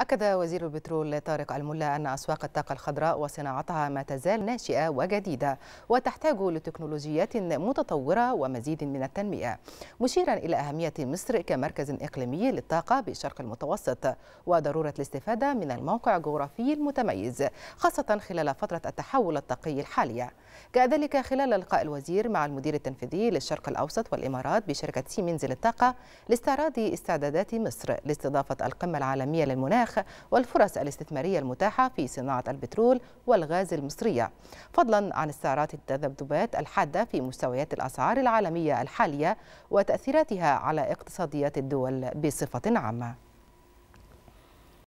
أكد وزير البترول طارق الملا أن أسواق الطاقة الخضراء وصناعتها ما تزال ناشئة وجديدة وتحتاج لتكنولوجيات متطورة ومزيد من التنمية مشيرا إلى أهمية مصر كمركز إقليمي للطاقة بالشرق المتوسط وضرورة الاستفادة من الموقع الجغرافي المتميز خاصة خلال فترة التحول الطاقي الحالية كذلك خلال لقاء الوزير مع المدير التنفيذي للشرق الأوسط والإمارات بشركة سيمنز للطاقة لاستعراض استعدادات مصر لاستضافة القمة العالمية للمناخ المناخ والفرص الاستثمارية المتاحة في صناعة البترول والغاز المصرية فضلا عن السعرات التذبذبات الحادة في مستويات الأسعار العالمية الحالية وتأثيراتها على اقتصاديات الدول بصفة عامة